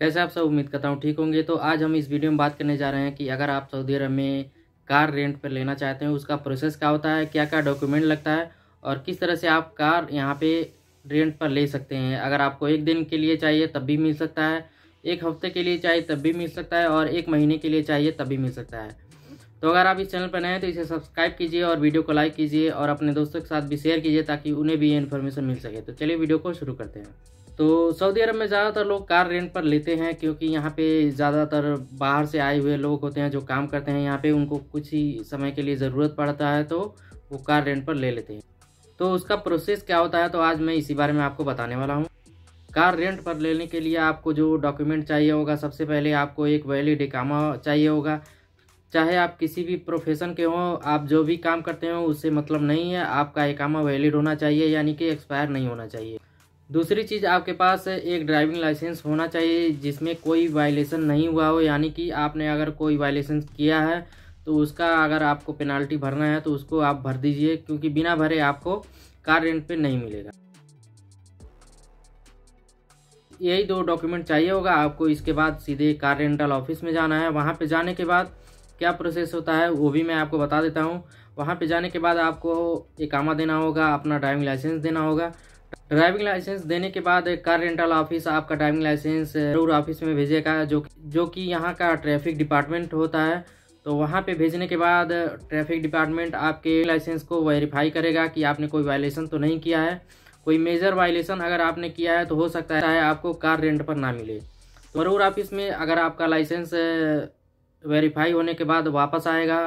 कैसे आप सब उम्मीद करता हूँ ठीक होंगे तो आज हम इस वीडियो में बात करने जा रहे हैं कि अगर आप सऊदी अरब में कार रेंट पर लेना चाहते हैं उसका प्रोसेस क्या होता है क्या क्या डॉक्यूमेंट लगता है और किस तरह से आप कार यहाँ पे रेंट पर ले सकते हैं अगर आपको एक दिन के लिए चाहिए तब भी मिल सकता है एक हफ्ते के लिए चाहिए तब भी मिल सकता है और एक महीने के लिए चाहिए तब भी मिल सकता है तो अगर आप इस चैनल पर नए हैं तो इसे सब्सक्राइब कीजिए और वीडियो को लाइक कीजिए और अपने दोस्तों के साथ भी शेयर कीजिए ताकि उन्हें भी ये इन्फॉर्मेशन मिल सके तो चलिए वीडियो को शुरू करते हैं तो सऊदी अरब में ज़्यादातर लोग कार रेंट पर लेते हैं क्योंकि यहाँ पे ज़्यादातर बाहर से आए हुए लोग होते हैं जो काम करते हैं यहाँ पे उनको कुछ ही समय के लिए ज़रूरत पड़ता है तो वो कार रेंट पर ले लेते हैं तो उसका प्रोसेस क्या होता है तो आज मैं इसी बारे में आपको बताने वाला हूँ कार रेंट पर लेने के लिए आपको जो डॉक्यूमेंट चाहिए होगा सबसे पहले आपको एक वैलिड इकामा चाहिए होगा चाहे आप किसी भी प्रोफेशन के हों आप जो भी काम करते हो उससे मतलब नहीं है आपका एकामा वैलिड होना चाहिए यानी कि एक्सपायर नहीं होना चाहिए दूसरी चीज़ आपके पास एक ड्राइविंग लाइसेंस होना चाहिए जिसमें कोई वायलेशन नहीं हुआ हो यानी कि आपने अगर कोई वायलेशन किया है तो उसका अगर आपको पेनाल्टी भरना है तो उसको आप भर दीजिए क्योंकि बिना भरे आपको कार रेंट पे नहीं मिलेगा यही दो डॉक्यूमेंट चाहिए होगा आपको इसके बाद सीधे कार रेंटल ऑफिस में जाना है वहाँ पर जाने के बाद क्या प्रोसेस होता है वो भी मैं आपको बता देता हूँ वहाँ पर जाने के बाद आपको इकामा देना होगा अपना ड्राइविंग लाइसेंस देना होगा ड्राइविंग लाइसेंस देने के बाद कार रेंटल ऑफिस आपका ड्राइविंग लाइसेंस रूर ऑफिस में भेजेगा जो जो कि यहाँ का ट्रैफिक डिपार्टमेंट होता है तो वहाँ पे भेजने के बाद ट्रैफिक डिपार्टमेंट आपके लाइसेंस को वेरीफाई करेगा कि आपने कोई वायलेशन तो नहीं किया है कोई मेजर वायलेशन अगर आपने किया है तो हो सकता है आपको कार रेंट पर ना मिले तो ऑफिस में अगर आपका लाइसेंस वेरीफाई होने के बाद वापस आएगा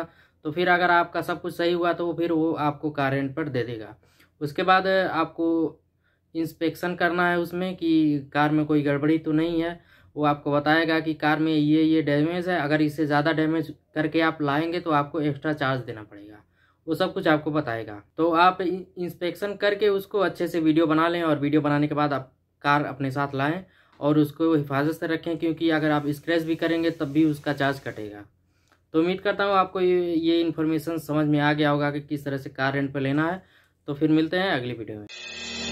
तो फिर अगर आपका सब कुछ सही हुआ तो फिर वो आपको कार रेंट पर दे देगा उसके बाद आपको इंस्पेक्शन करना है उसमें कि कार में कोई गड़बड़ी तो नहीं है वो आपको बताएगा कि कार में ये ये डैमेज है अगर इससे ज़्यादा डैमेज करके आप लाएंगे तो आपको एक्स्ट्रा चार्ज देना पड़ेगा वो सब कुछ आपको बताएगा तो आप इंस्पेक्शन करके उसको अच्छे से वीडियो बना लें और वीडियो बनाने के बाद आप कार अपने साथ लाएँ और उसको हिफाजत से रखें क्योंकि अगर आप स्क्रैच भी करेंगे तब भी उसका चार्ज कटेगा तो उम्मीद करता हूँ आपको ये ये इन्फॉर्मेशन समझ में आ गया होगा कि किस तरह से कार रेंट पर लेना है तो फिर मिलते हैं अगली वीडियो में